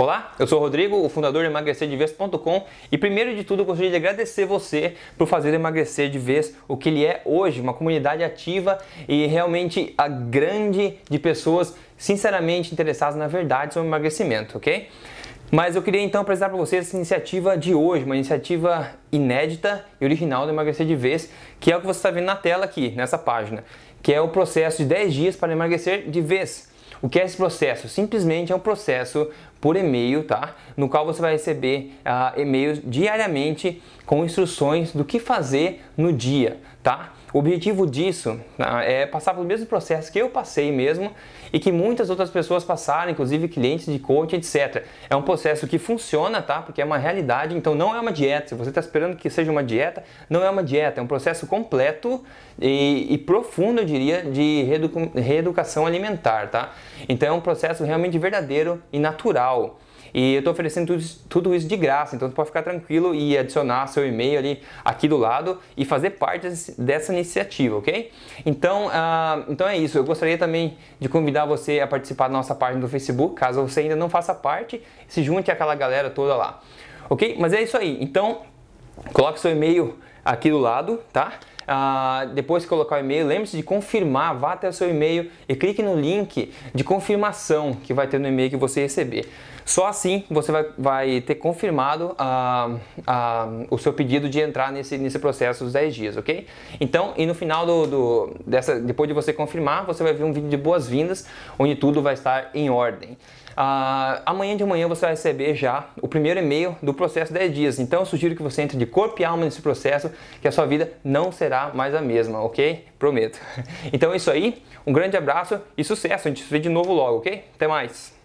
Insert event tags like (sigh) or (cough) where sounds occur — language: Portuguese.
Olá, eu sou o Rodrigo, o fundador de emagrecerdevez.com e primeiro de tudo eu gostaria de agradecer você por fazer Emagrecer de Vez o que ele é hoje, uma comunidade ativa e realmente a grande de pessoas sinceramente interessadas na verdade sobre emagrecimento, ok? Mas eu queria então apresentar para vocês essa iniciativa de hoje, uma iniciativa inédita e original do Emagrecer de Vez, que é o que você está vendo na tela aqui, nessa página, que é o processo de 10 dias para emagrecer de vez. O que é esse processo? Simplesmente é um processo por e-mail, tá? No qual você vai receber uh, e-mails diariamente com instruções do que fazer no dia, tá? O objetivo disso é passar pelo mesmo processo que eu passei mesmo e que muitas outras pessoas passaram, inclusive clientes de coach, etc. É um processo que funciona, tá? Porque é uma realidade, então não é uma dieta. Se você está esperando que seja uma dieta, não é uma dieta. É um processo completo e, e profundo, eu diria, de reeducação alimentar, tá? Então é um processo realmente verdadeiro e natural. E eu estou oferecendo tudo isso, tudo isso de graça, então você pode ficar tranquilo e adicionar seu e-mail ali aqui do lado e fazer parte dessa iniciativa, ok? Então, uh, então é isso. Eu gostaria também de convidar você a participar da nossa página do Facebook, caso você ainda não faça parte, se junte àquela galera toda lá, ok? Mas é isso aí. Então, coloque seu e-mail aqui do lado, tá? uh, depois de colocar o e-mail, lembre-se de confirmar, vá até o seu e-mail e clique no link de confirmação que vai ter no e-mail que você receber. Só assim você vai, vai ter confirmado uh, uh, o seu pedido de entrar nesse, nesse processo dos 10 dias, ok? Então, e no final do, do dessa, depois de você confirmar, você vai ver um vídeo de boas-vindas, onde tudo vai estar em ordem. Ah, amanhã de manhã você vai receber já o primeiro e-mail do processo 10 dias. Então eu sugiro que você entre de corpo e alma nesse processo, que a sua vida não será mais a mesma, ok? Prometo. (laughs) Então é isso aí, um grande abraço e sucesso. A gente se vê de novo logo, ok? Até mais!